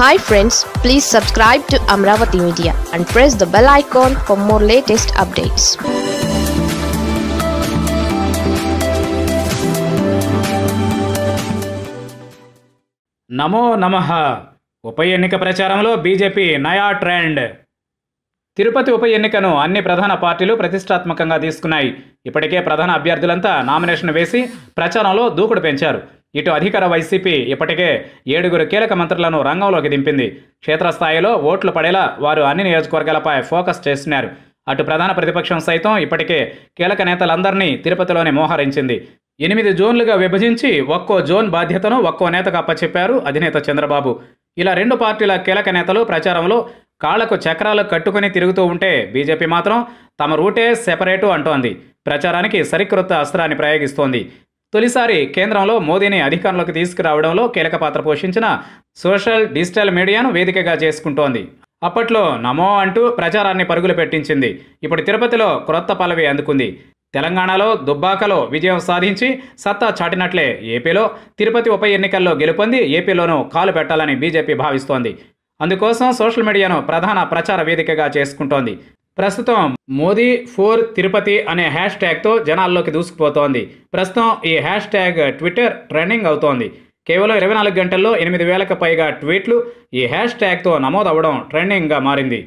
hi friends please subscribe to Amaravati media and press the bell icon for more latest updates నమో నమ ఉప ఎన్నిక ప్రచారంలో బీజేపీ నయా ట్రెండ్ తిరుపతి ఉప ఎన్నికను అన్ని ప్రధాన పార్టీలు ప్రతిష్టాత్మకంగా తీసుకున్నాయి ఇప్పటికే ప్రధాన అభ్యర్థులంతా నామినేషన్ వేసి ప్రచారంలో దూకుడు పెంచారు ఇటు అధికార వైసీపీ ఇప్పటికే ఏడుగురు కీలక మంత్రులను రంగంలోకి దింపింది క్షేత్రస్థాయిలో ఓట్లు పడేలా వారు అన్ని నియోజకవర్గాలపై ఫోకస్ చేస్తున్నారు అటు ప్రధాన ప్రతిపక్షం సైతం ఇప్పటికే కీలక నేతలందరినీ తిరుపతిలోనే మోహరించింది ఎనిమిది జోన్లుగా విభజించి ఒక్కో జోన్ బాధ్యతను ఒక్కో నేతకు అప్పచెప్పారు అధినేత చంద్రబాబు ఇలా రెండు పార్టీల కీలక నేతలు ప్రచారంలో కాళ్లకు చక్రాలు కట్టుకుని తిరుగుతూ ఉంటే బీజేపీ మాత్రం తమ రూటే సెపరేటు అంటోంది ప్రచారానికి సరికొత్త అస్త్రాన్ని ప్రయోగిస్తోంది తొలిసారి కేంద్రంలో మోదీని అధికారంలోకి తీసుకురావడంలో కీలక పాత్ర పోషించిన సోషల్ డిజిటల్ మీడియాను వేదికగా చేసుకుంటోంది అప్పట్లో నమో అంటూ ప్రచారాన్ని పరుగులు పెట్టించింది ఇప్పుడు తిరుపతిలో క్రొత్త పలవి అందుకుంది తెలంగాణలో దుబ్బాకలో విజయం సాధించి సత్తా చాటినట్లే ఏపీలో తిరుపతి ఉప ఎన్నికల్లో గెలుపొంది ఏపీలోనూ కాలు పెట్టాలని బీజేపీ భావిస్తోంది అందుకోసం సోషల్ మీడియాను ప్రధాన ప్రచార వేదికగా చేసుకుంటోంది ప్రస్తుతం మోదీ ఫోర్ తిరుపతి అనే హ్యాష్ ట్యాగ్తో జనాల్లోకి దూసుకుపోతోంది ప్రస్తుతం ఈ హ్యాష్ ట్యాగ్ ట్విట్టర్ ట్రెండింగ్ అవుతోంది కేవలం ఇరవై నాలుగు గంటల్లో ఎనిమిది వేలకు పైగా ట్వీట్లు ఈ హ్యాష్ ట్యాగ్తో నమోదవడం ట్రెండింగ్గా మారింది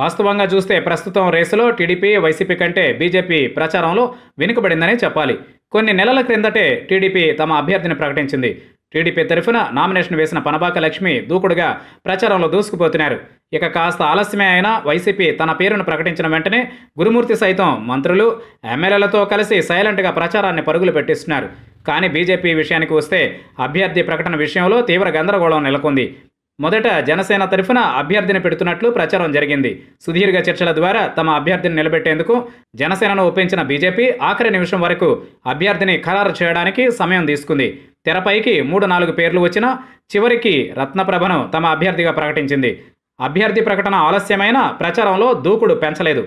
వాస్తవంగా చూస్తే ప్రస్తుతం రేసులో టీడీపీ వైసీపీ కంటే బీజేపీ ప్రచారంలో వెనుకబడిందని చెప్పాలి కొన్ని నెలల క్రిందటే టీడీపీ తమ అభ్యర్థిని ప్రకటించింది టీడీపీ తరఫున నామినేషన్ వేసిన పనబాక లక్ష్మి దూకుడుగా ప్రచారంలో దూసుకుపోతున్నారు ఇక కాస్త ఆలస్యమే అయినా వైసీపీ తన పేరును ప్రకటించిన వెంటనే గురుమూర్తి సైతం మంత్రులు ఎమ్మెల్యేలతో కలిసి సైలెంట్గా ప్రచారాన్ని పరుగులు పెట్టిస్తున్నారు కానీ బీజేపీ విషయానికి వస్తే అభ్యర్థి ప్రకటన విషయంలో తీవ్ర గందరగోళం నెలకొంది మొదట జనసేన తరఫున అభ్యర్థిని పెడుతున్నట్లు ప్రచారం జరిగింది సుదీర్ఘ చర్చల ద్వారా తమ అభ్యర్థిని నిలబెట్టేందుకు జనసేనను ఒప్పించిన బీజేపీ ఆఖరి నిమిషం వరకు అభ్యర్థిని ఖరారు చేయడానికి సమయం తీసుకుంది తెరపైకి మూడు నాలుగు పేర్లు వచ్చినా చివరికి రత్నప్రభను తమ అభ్యర్థిగా ప్రకటించింది అభ్యర్థి ప్రకటన ఆలస్యమైన ప్రచారంలో దూకుడు పెంచలేదు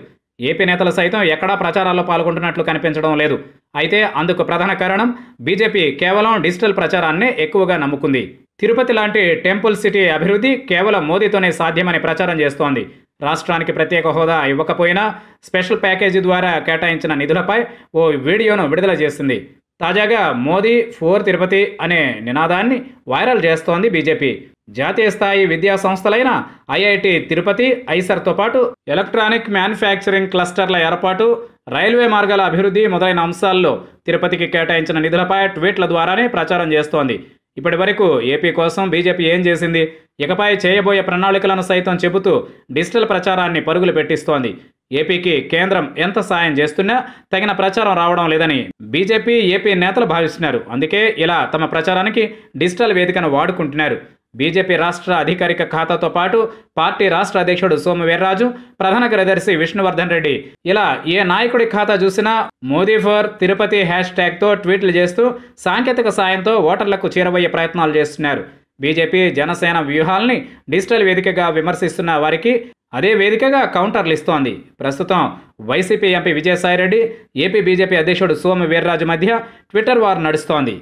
ఏపీ నేతలు సైతం ఎక్కడా ప్రచారాల్లో పాల్గొంటున్నట్లు కనిపించడం లేదు అయితే అందుకు ప్రధాన కారణం బీజేపీ కేవలం డిజిటల్ ప్రచారాన్నే ఎక్కువగా నమ్ముకుంది తిరుపతి లాంటి టెంపుల్ సిటీ అభివృద్ధి కేవలం మోదీతోనే సాధ్యమని ప్రచారం చేస్తోంది రాష్ట్రానికి ప్రత్యేక హోదా ఇవ్వకపోయినా స్పెషల్ ప్యాకేజీ ద్వారా కేటాయించిన నిధులపై ఓ వీడియోను విడుదల చేసింది తాజాగా మోదీ ఫోర్ తిరుపతి అనే నినాదాన్ని వైరల్ చేస్తోంది బీజేపీ జాతీయ స్థాయి విద్యా సంస్థలైన ఐఐటి తిరుపతి ఐసర్తో పాటు ఎలక్ట్రానిక్ మ్యానుఫ్యాక్చరింగ్ క్లస్టర్ల ఏర్పాటు రైల్వే మార్గాల అభివృద్ధి మొదలైన అంశాల్లో తిరుపతికి కేటాయించిన నిధులపై ట్వీట్ల ద్వారానే ప్రచారం చేస్తోంది ఇప్పటి వరకు ఏపీ కోసం బీజేపీ ఏం చేసింది ఇకపై చేయబోయే ప్రణాళికలను సైతం చెబుతూ డిజిటల్ ప్రచారాన్ని పరుగులు పెట్టిస్తోంది ఏపీకి కేంద్రం ఎంత సాయం చేస్తున్నా తగిన ప్రచారం రావడం లేదని బీజేపీ ఏపీ నేతలు భావిస్తున్నారు అందుకే ఇలా తమ ప్రచారానికి డిజిటల్ వేదికను వాడుకుంటున్నారు బీజేపీ రాష్ట్ర అధికారిక ఖాతాతో పాటు పార్టీ రాష్ట్ర అధ్యక్షుడు సోము వీర్రాజు ప్రధాన కార్యదర్శి విష్ణువర్ధన్ రెడ్డి ఇలా ఏ నాయకుడి ఖాతా చూసినా మోదీ ఫర్ తిరుపతి హ్యాష్ ట్యాగ్తో ట్వీట్లు చేస్తూ సాంకేతిక సాయంతో ఓటర్లకు చేరవయ్యే ప్రయత్నాలు చేస్తున్నారు బీజేపీ జనసేన వ్యూహాల్ని డిజిటల్ వేదికగా విమర్శిస్తున్న వారికి అదే వేదికగా కౌంటర్లు ఇస్తోంది ప్రస్తుతం YCP MP Vijayasai Reddy AP BJP అధ్యక్షుడు సోము వీర్రాజు మధ్య ట్విట్టర్ వార్ నడుస్తోంది